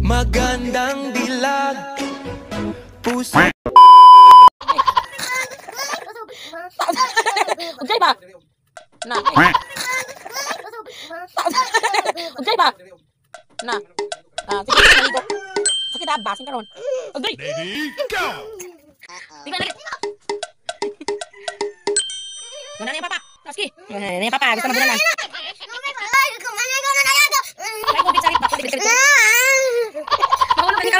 Magandang dilag Puso Okay ba? Na Okay ba? Na Ah, sige na dito Okay Ready, go! Tiga lagi. Muna na papa Roski ah, Muna papa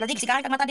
Berarti sekarang kan mata